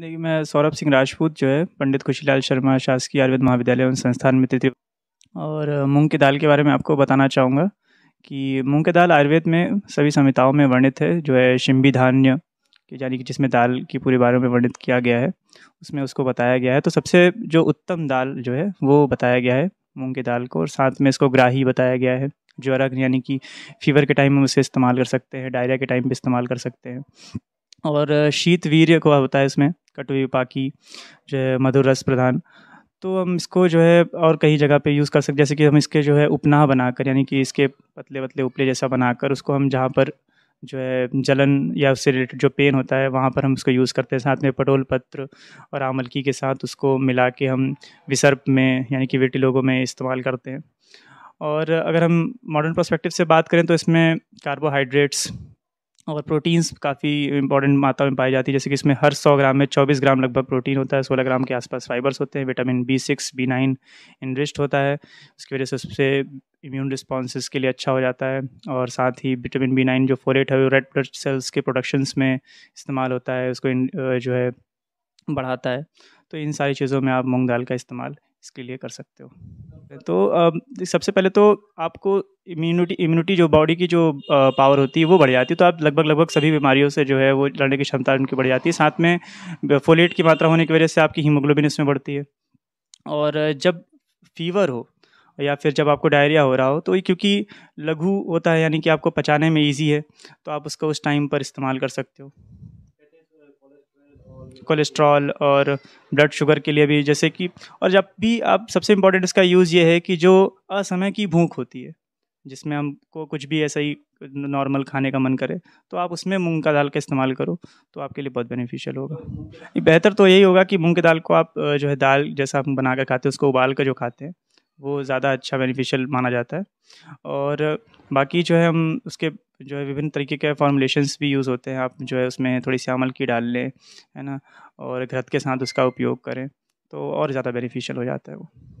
देखिए मैं सौरभ सिंह राजपूत जो है पंडित खुशीलाल शर्मा शासकीय आयुर्वेद महाविद्यालय एवं संस्थान में तृतीय और मूंग की दाल के बारे में आपको बताना चाहूँगा कि मूंग की दाल आयुर्वेद में सभी संहिताओं में वर्णित है जो है शिम्बी धान्य के यानी कि जिसमें दाल की पूरे बारे में वर्णित किया गया है उसमें उसको बताया गया है तो सबसे जो उत्तम दाल जो है वो बताया गया है मूँग की दाल को और साथ में इसको ग्राही बताया गया है ज्वरक यानी कि फीवर के टाइम में उसे इस्तेमाल कर सकते हैं डायरिया के टाइम पर इस्तेमाल कर सकते हैं और शीत वीर्य को होता है इसमें कटोरी पाकी जो है मधुर रस प्रधान तो हम इसको जो है और कई जगह पे यूज़ कर सकते जैसे कि हम इसके जो है उपनाह बनाकर यानी कि इसके पतले पतले उपले जैसा बनाकर उसको हम जहाँ पर जो है जलन या उससे रिलेटेड जो पेन होता है वहाँ पर हम उसको यूज़ करते हैं साथ में पटोल पत्र और आमलकी के साथ उसको मिला के हम विसर्प में यानी कि वेटी लोगों में इस्तेमाल करते हैं और अगर हम मॉडर्न पर्सपेक्टिव से बात करें तो इसमें कार्बोहाइड्रेट्स और प्रोटीन्स काफ़ी इंपॉर्टेंट मात्रा में पाई जाती है जैसे कि इसमें हर 100 ग्राम में 24 ग्राम लगभग प्रोटीन होता है 16 ग्राम के आसपास फाइबर्स होते हैं vitamin B six B nine इनरिस्ट होता है उसकी वजह से उससे इम्यून रिस्पॉन्स के लिए अच्छा हो जाता है और साथ ही विटामिन बी नाइन जो फोरेट है वो रेड ब्लड सेल्स के प्रोडक्शंस में इस्तेमाल होता है उसको जो है बढ़ाता है तो इन सारी चीज़ों में आप मूँग दाल का इस्तेमाल इसके लिए कर सकते हो तो सबसे पहले तो आपको इम्यूनिटी इम्यूनिटी जो बॉडी की जो पावर होती है वो बढ़ जाती है तो आप लगभग लगभग सभी बीमारियों से जो है वो लड़ने की क्षमता उनकी बढ़ जाती है साथ में फोलेट की मात्रा होने की वजह से आपकी हीमोग्लोबिन इसमें बढ़ती है और जब फीवर हो या फिर जब आपको डायरिया हो रहा हो तो क्योंकि लघु होता है यानी कि आपको पचाने में ईजी है तो आप उसका उस टाइम पर इस्तेमाल कर सकते हो कोलेस्ट्रॉल और ब्लड शुगर के लिए भी जैसे कि और जब भी आप सबसे इम्पोर्टेंट इसका यूज़ ये है कि जो असमय की भूख होती है जिसमें हमको कुछ भी ऐसा ही नॉर्मल खाने का मन करे तो आप उसमें मूंग का दाल का इस्तेमाल करो तो आपके लिए बहुत बेनिफिशियल होगा बेहतर तो यही होगा कि मूंग की दाल को आप जो है दाल जैसा आप बना कर खाते हैं उसको उबाल कर जो खाते हैं वो ज़्यादा अच्छा बेनिफिशियल माना जाता है और बाकी जो है हम उसके जो है विभिन्न तरीके के फॉर्मुलेशंस भी यूज़ होते हैं आप जो है उसमें थोड़ी सी अमल की डाल लें है ना और घर के साथ उसका उपयोग करें तो और ज़्यादा बेनिफिशियल हो जाता है वो